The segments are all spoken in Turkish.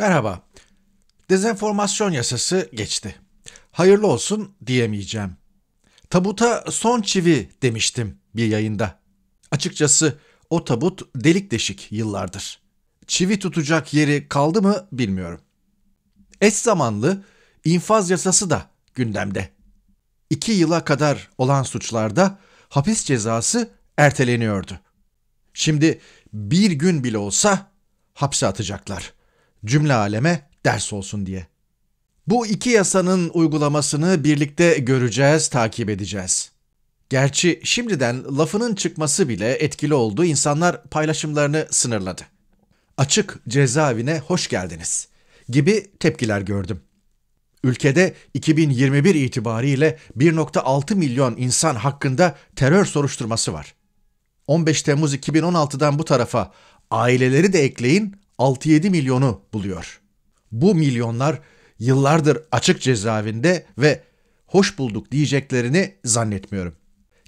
Merhaba. Dezenformasyon yasası geçti. Hayırlı olsun diyemeyeceğim. Tabuta son çivi demiştim bir yayında. Açıkçası o tabut delik deşik yıllardır. Çivi tutacak yeri kaldı mı bilmiyorum. Eş zamanlı infaz yasası da gündemde. İki yıla kadar olan suçlarda hapis cezası erteleniyordu. Şimdi bir gün bile olsa hapse atacaklar.'' cümle aleme ders olsun diye. Bu iki yasanın uygulamasını birlikte göreceğiz, takip edeceğiz. Gerçi şimdiden lafının çıkması bile etkili oldu. İnsanlar paylaşımlarını sınırladı. Açık cezaevine hoş geldiniz gibi tepkiler gördüm. Ülkede 2021 itibariyle 1.6 milyon insan hakkında terör soruşturması var. 15 Temmuz 2016'dan bu tarafa aileleri de ekleyin 6-7 milyonu buluyor. Bu milyonlar yıllardır açık cezaevinde ve hoş bulduk diyeceklerini zannetmiyorum.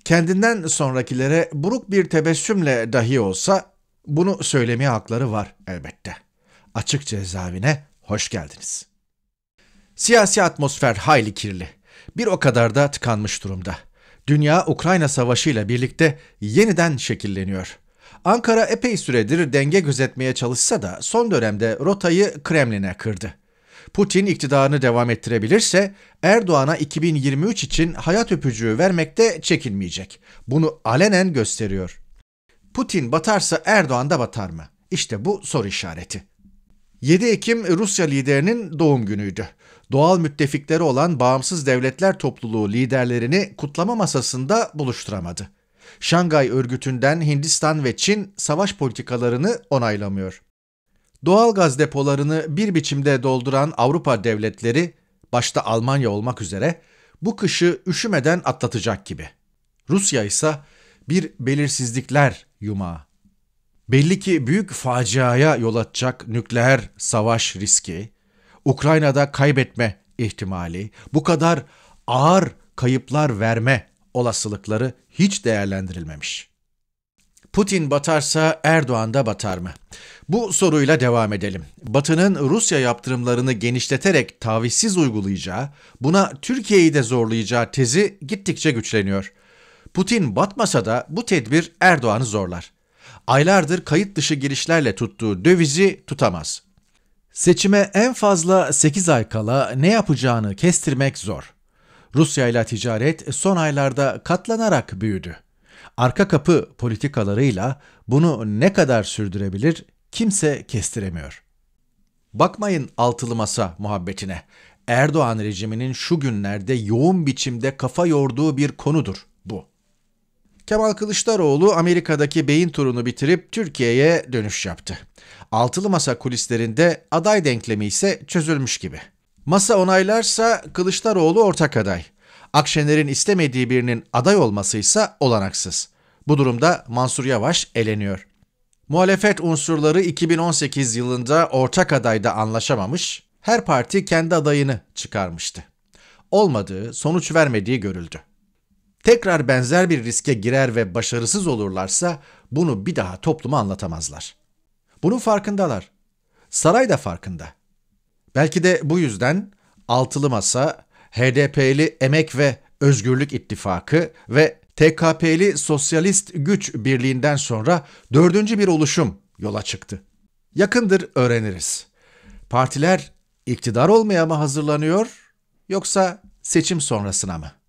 Kendinden sonrakilere buruk bir tebessümle dahi olsa bunu söylemeye hakları var elbette. Açık cezaevine hoş geldiniz. Siyasi atmosfer hayli kirli. Bir o kadar da tıkanmış durumda. Dünya Ukrayna Savaşı ile birlikte yeniden şekilleniyor. Ankara epey süredir denge gözetmeye çalışsa da son dönemde rotayı Kremlin'e kırdı. Putin iktidarını devam ettirebilirse Erdoğan'a 2023 için hayat öpücüğü vermekte çekinmeyecek. Bunu alenen gösteriyor. Putin batarsa Erdoğan da batar mı? İşte bu soru işareti. 7 Ekim Rusya liderinin doğum günüydü. Doğal müttefikleri olan Bağımsız Devletler Topluluğu liderlerini kutlama masasında buluşturamadı. Şangay örgütünden Hindistan ve Çin savaş politikalarını onaylamıyor. Doğal gaz depolarını bir biçimde dolduran Avrupa devletleri, başta Almanya olmak üzere, bu kışı üşümeden atlatacak gibi. Rusya ise bir belirsizlikler yumağı. Belli ki büyük faciaya yol açacak nükleer savaş riski, Ukrayna'da kaybetme ihtimali, bu kadar ağır kayıplar verme olasılıkları hiç değerlendirilmemiş. Putin batarsa Erdoğan da batar mı? Bu soruyla devam edelim. Batı'nın Rusya yaptırımlarını genişleterek tavizsiz uygulayacağı, buna Türkiye'yi de zorlayacağı tezi gittikçe güçleniyor. Putin batmasa da bu tedbir Erdoğan'ı zorlar. Aylardır kayıt dışı girişlerle tuttuğu dövizi tutamaz. Seçime en fazla 8 ay kala ne yapacağını kestirmek zor. Rusya ile ticaret son aylarda katlanarak büyüdü. Arka kapı politikalarıyla bunu ne kadar sürdürebilir kimse kestiremiyor. Bakmayın altılı masa muhabbetine. Erdoğan rejiminin şu günlerde yoğun biçimde kafa yorduğu bir konudur bu. Kemal Kılıçdaroğlu Amerika'daki beyin turunu bitirip Türkiye'ye dönüş yaptı. Altılı masa kulislerinde aday denklemi ise çözülmüş gibi. Masa onaylarsa Kılıçdaroğlu ortak aday. Akşener'in istemediği birinin aday olmasıysa olanaksız. Bu durumda Mansur Yavaş eleniyor. Muhalefet unsurları 2018 yılında ortak adayda anlaşamamış, her parti kendi adayını çıkarmıştı. Olmadığı, sonuç vermediği görüldü. Tekrar benzer bir riske girer ve başarısız olurlarsa bunu bir daha topluma anlatamazlar. Bunun farkındalar. Saray da farkında. Belki de bu yüzden altılı masa, HDP'li Emek ve Özgürlük İttifakı ve TKP'li Sosyalist Güç Birliği'nden sonra dördüncü bir oluşum yola çıktı. Yakındır öğreniriz. Partiler iktidar olmaya mı hazırlanıyor yoksa seçim sonrasına mı?